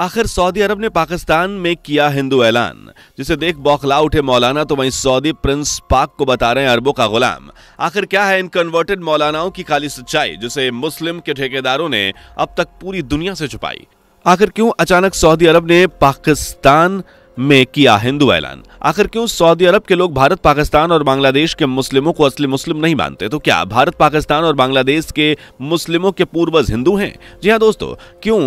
आखिर सऊदी अरब ने पाकिस्तान में किया हिंदू ऐलान जिसे देख बौखला उठे मौलाना तो वहीं सऊदी प्रिंस पाक को बता रहे हैं अरबों का गुलाम आखिर क्या है इन कन्वर्टेड मौलानाओं की काली सच्चाई जिसे मुस्लिम के ठेकेदारों ने अब तक पूरी दुनिया से छुपाई आखिर क्यों अचानक सऊदी अरब ने पाकिस्तान में किया हिंदू ऐलान आखिर क्यों सऊदी अरब के लोग भारत पाकिस्तान और बांग्लादेश के मुस्लिमों को असली मुस्लिम नहीं मानते तो क्या भारत पाकिस्तान और बांग्लादेश के मुस्लिमों के पूर्वज हिंदू हैं जी हाँ दोस्तों क्यों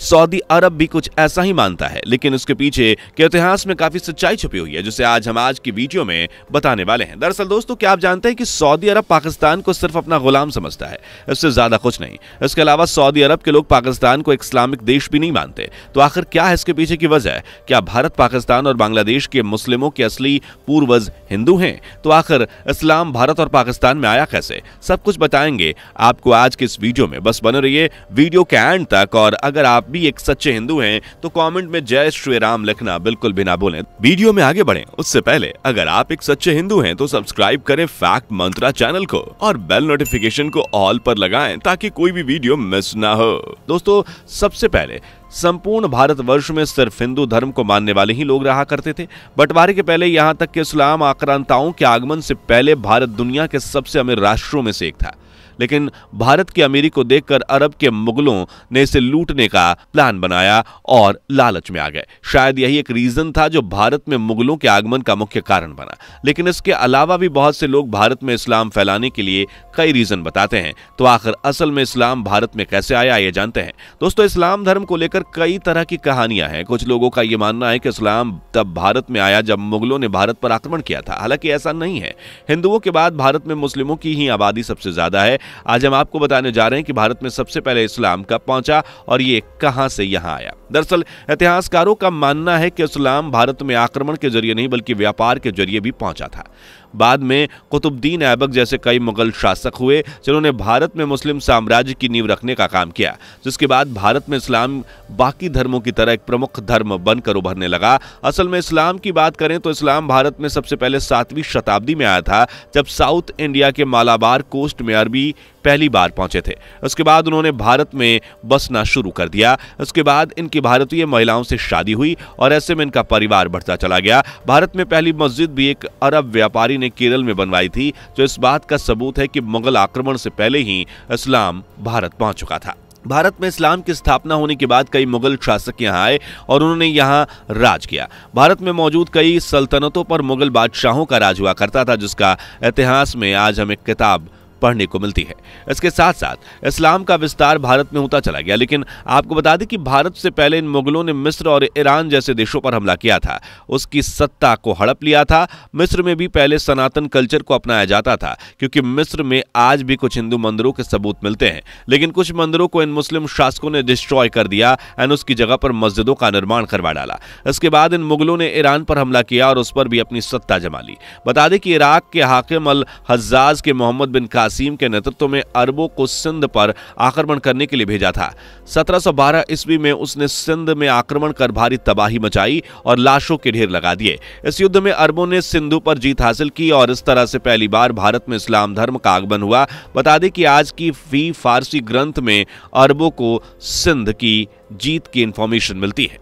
सऊदी अरब भी कुछ ऐसा ही मानता है लेकिन उसके पीछे के इतिहास में काफी सच्चाई छुपी हुई है जिसे आज हम आज की वीडियो में बताने वाले हैं दरअसल दोस्तों क्या आप जानते हैं कि सऊदी अरब पाकिस्तान को सिर्फ अपना गुलाम समझता है इससे ज्यादा कुछ नहीं इसके अलावा सऊदी अरब के लोग पाकिस्तान को इस्लामिक देश भी नहीं मानते तो आखिर क्या है इसके पीछे की वजह क्या भारत पाकिस्तान और बांग्लादेश के मुस्लिमों के असली पूर्वज हिंदू हैं तो आखिर इस्लाम भारत और पाकिस्तान में आया कैसे सब कुछ बताएंगे आपको आज के इस वीडियो में बस बने रहिए वीडियो के एंड तक और अगर आप भी एक सच्चे हिंदू हैं तो कमेंट में जय श्री राम लिखना बिल्कुल भी ना बोले वीडियो में आगे बढ़ें उससे पहले अगर आप एक सच्चे हिंदू हैं तो सब्सक्राइब करें फैक्ट मंत्रा चैनल को और बेल नोटिफिकेशन को ऑल पर लगाएं ताकि कोई भी वीडियो मिस ना हो दोस्तों सबसे पहले संपूर्ण भारतवर्ष में सिर्फ हिंदू धर्म को मानने वाले ही लोग रहा करते थे बंटवारे के पहले यहाँ तक कि इस्लाम आक्रांताओं के आगमन से पहले भारत दुनिया के सबसे अमीर राष्ट्रों में से एक था लेकिन भारत की अमीरी को देखकर अरब के मुगलों ने इसे लूटने का प्लान बनाया और लालच में आ गए शायद यही एक रीजन था जो भारत में मुगलों के आगमन का मुख्य कारण बना लेकिन इसके अलावा भी बहुत से लोग भारत में इस्लाम फैलाने के लिए कई रीजन बताते हैं तो आखिर असल में इस्लाम भारत में कैसे आया ये जानते हैं दोस्तों इस्लाम धर्म को लेकर कई तरह की कहानियां हैं कुछ लोगों का ये मानना है कि इस्लाम तब भारत में आया जब मुगलों ने भारत पर आक्रमण किया था हालांकि ऐसा नहीं है हिंदुओं के बाद भारत में मुस्लिमों की ही आबादी सबसे ज्यादा है आज हम आपको बताने जा रहे हैं कि भारत में सबसे पहले इस्लाम कब पहुंचा और ये कहां से यहां आया दरअसल इतिहासकारों का मानना है कि इस्लाम भारत में आक्रमण के जरिए नहीं बल्कि व्यापार के जरिए भी पहुंचा था बाद में कुतुबद्दीन ऐबक जैसे कई मुगल शासक हुए जिन्होंने भारत में मुस्लिम साम्राज्य की नींव रखने का काम किया जिसके बाद भारत में इस्लाम बाकी धर्मों की तरह एक प्रमुख धर्म बनकर उभरने लगा असल में इस्लाम की बात करें तो इस्लाम भारत में सबसे पहले सातवीं शताब्दी में आया था जब साउथ इंडिया के मालाबार कोस्ट में अरबी पहली बार पहुंचे थे उसके बाद उन्होंने भारत में बसना शुरू कर दिया उसके बाद इनकी भारतीय महिलाओं से शादी हुई और ऐसे में इनका परिवार बढ़ता चला गया भारत में पहली मस्जिद भी एक अरब व्यापारी ने केरल में बनवाई थी जो इस बात का सबूत है कि मुगल आक्रमण से पहले ही इस्लाम भारत पहुंच चुका था भारत में इस्लाम की स्थापना होने के बाद कई मुगल शासक यहाँ आए और उन्होंने यहाँ राज किया भारत में मौजूद कई सल्तनतों पर मुगल बादशाहों का राज हुआ करता था जिसका इतिहास में आज हम एक किताब पढ़ने को मिलती है इसके साथ साथ इस्लाम का विस्तार भारत में होता चला गया लेकिन आपको बता दें कि भारत से पहले इन मुगलों ने मिस्र और ईरान जैसे देशों पर हमला किया था उसकी सत्ता को हड़प लिया था मिस्र में भी पहले सनातन कल्चर को अपनाया जाता था क्योंकि मिस्र में आज भी कुछ हिंदू मंदिरों के सबूत मिलते हैं लेकिन कुछ मंदिरों को इन मुस्लिम शासकों ने डिस्ट्रॉय कर दिया एंड उसकी जगह पर मस्जिदों का निर्माण करवा डाला इसके बाद इन मुगलों ने ईरान पर हमला किया और उस पर भी अपनी सत्ता जमा ली बता दें कि इराक के हाकिम अल हजाज के मोहम्मद बिन का कासिम के नेतृत्व में अरबों को सिंध पर आक्रमण करने के लिए भेजा था 1712 सौ ईस्वी में उसने सिंध में आक्रमण कर भारी तबाही मचाई और लाशों के ढेर लगा दिए इस युद्ध में अरबों ने सिंधु पर जीत हासिल की और इस तरह से पहली बार भारत में इस्लाम धर्म का आगमन हुआ बता दें कि आज की फी फारसी ग्रंथ में अरबों को सिंध की जीत की इंफॉर्मेशन मिलती है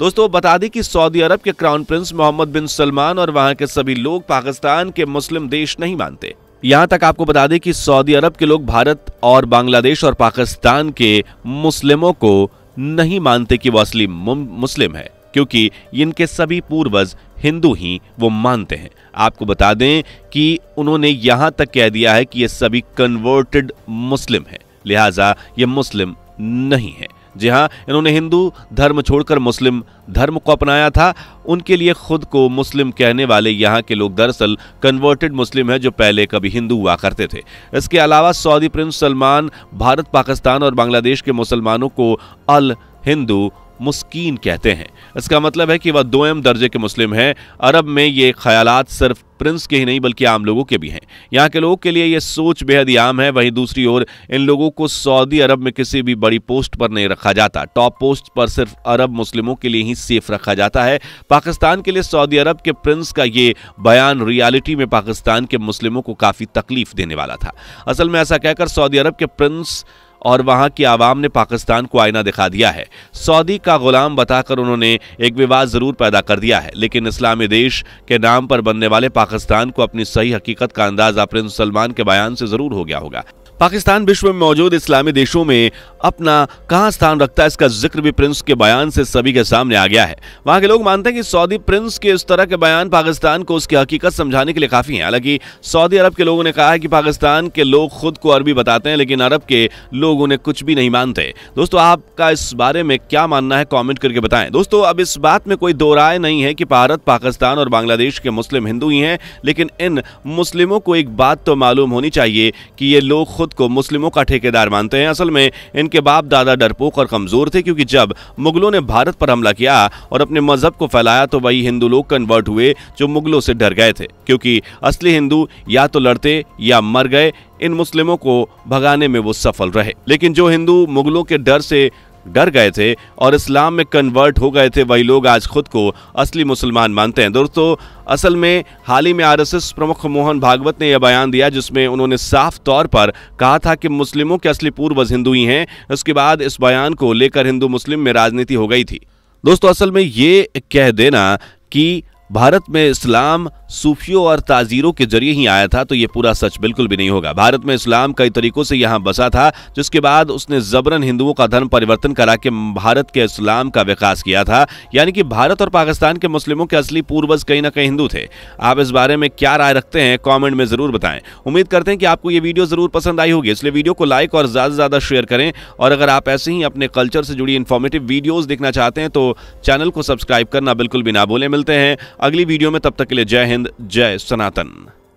दोस्तों बता दें कि सऊदी अरब के crown prince Mohammed bin Salman और वहां के सभी लोग पाकिस्तान के मुस्लिम देश नहीं मानते यहां तक आपको बता दें कि सऊदी अरब के लोग भारत और बांग्लादेश और पाकिस्तान के मुस्लिमों को नहीं मानते कि वो असली मुस्लिम है क्योंकि इनके सभी पूर्वज हिंदू ही वो मानते हैं आपको बता दें कि उन्होंने यहां तक कह दिया है कि ये सभी कन्वर्टेड मुस्लिम हैं लिहाजा ये मुस्लिम नहीं है जी हाँ इन्होंने हिंदू धर्म छोड़कर मुस्लिम धर्म को अपनाया था उनके लिए खुद को मुस्लिम कहने वाले यहाँ के लोग दरअसल कन्वर्टेड मुस्लिम हैं जो पहले कभी हिंदू हुआ करते थे इसके अलावा Saudi prince Salman Bharat Pakistan और बांग्लादेश के मुसलमानों को अल हिंदू मुस्किन कहते हैं इसका मतलब है कि वह दोम दर्जे के मुस्लिम हैं अरब में ये ख्यालात सिर्फ प्रिंस के ही नहीं बल्कि आम लोगों के भी हैं यहाँ के लोगों के लिए यह सोच बेहद ही आम है वहीं दूसरी ओर इन लोगों को सऊदी अरब में किसी भी बड़ी पोस्ट पर नहीं रखा जाता टॉप पोस्ट पर सिर्फ अरब मुस्लिमों के लिए ही सेफ रखा जाता है पाकिस्तान के लिए सऊदी अरब के प्रिंस का ये बयान रियालिटी में पाकिस्तान के मुस्लिमों को काफ़ी तकलीफ देने वाला था असल में ऐसा कहकर सऊदी अरब के प्रिंस और वहां की आवाम ने पाकिस्तान को आईना दिखा दिया है सऊदी का गुलाम बताकर उन्होंने एक विवाद ज़रूर पैदा कर दिया है लेकिन इस्लामी देश के नाम पर बनने वाले पाकिस्तान को अपनी सही हकीकत का अंदाज़ा प्रिंस सलमान के बयान से ज़रूर हो गया होगा पाकिस्तान विश्व में मौजूद इस्लामी देशों में अपना कहाँ स्थान रखता है इसका जिक्र भी प्रिंस के बयान से सभी के सामने आ गया है वहाँ के लोग मानते हैं कि सऊदी प्रिंस के इस तरह के बयान पाकिस्तान को उसकी हकीकत समझाने के लिए काफ़ी हैं हालांकि सऊदी अरब के लोगों ने कहा है कि पाकिस्तान के लोग खुद को अरबी बताते हैं लेकिन अरब के लोग उन्हें कुछ भी नहीं मानते दोस्तों आपका इस बारे में क्या मानना है कॉमेंट करके बताएं दोस्तों अब इस बात में कोई दो राय नहीं है कि भारत पाकिस्तान और बांग्लादेश के मुस्लिम हिंदू ही हैं लेकिन इन मुस्लिमों को एक बात तो मालूम होनी चाहिए कि ये लोग खुद खुद को मुस्लिमों का ठेकेदार मानते हैं असल में इनके बाप दादा डरपोक और कमज़ोर थे क्योंकि जब मुगलों ने भारत पर हमला किया और अपने मजहब को फैलाया तो वही हिंदू लोग कन्वर्ट हुए जो मुगलों से डर गए थे क्योंकि असली हिंदू या तो लड़ते या मर गए इन मुस्लिमों को भगाने में वो सफल रहे लेकिन जो हिंदू मुगलों के डर से डर गए थे और इस्लाम में कन्वर्ट हो गए थे वही लोग आज खुद को असली मुसलमान मानते हैं दोस्तों असल में हाल ही में आरएसएस प्रमुख मोहन भागवत ने यह बयान दिया जिसमें उन्होंने साफ तौर पर कहा था कि मुस्लिमों के असली पूर्वज हिंदू ही हैं उसके बाद इस बयान को लेकर हिंदू मुस्लिम में राजनीति हो गई थी दोस्तों असल में ये कह देना कि भारत में इस्लाम सूफियों और ताजीरों के जरिए ही आया था तो ये पूरा सच बिल्कुल भी नहीं होगा भारत में इस्लाम कई तरीकों से यहाँ बसा था जिसके बाद उसने जबरन हिंदुओं का धर्म परिवर्तन करा के भारत के इस्लाम का विकास किया था यानी कि भारत और पाकिस्तान के मुस्लिमों के असली पूर्वज कहीं ना कहीं हिंदू थे आप इस बारे में क्या राय रखते हैं कॉमेंट में जरूर बताएं उम्मीद करते हैं कि आपको ये वीडियो जरूर पसंद आई होगी इसलिए वीडियो को लाइक और ज्यादा से ज्यादा शेयर करें और अगर आप ऐसे ही अपने कल्चर से जुड़ी इन्फॉर्मेटिव वीडियोज देखना चाहते हैं तो चैनल को सब्सक्राइब करना बिल्कुल भी ना बोले मिलते हैं अगली वीडियो में तब तक के लिए जय हिंद गोविंद जय सनातन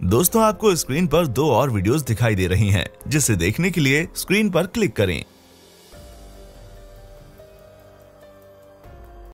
दोस्तों आपको स्क्रीन पर दो और वीडियोस दिखाई दे रही हैं जिसे देखने के लिए स्क्रीन पर क्लिक करें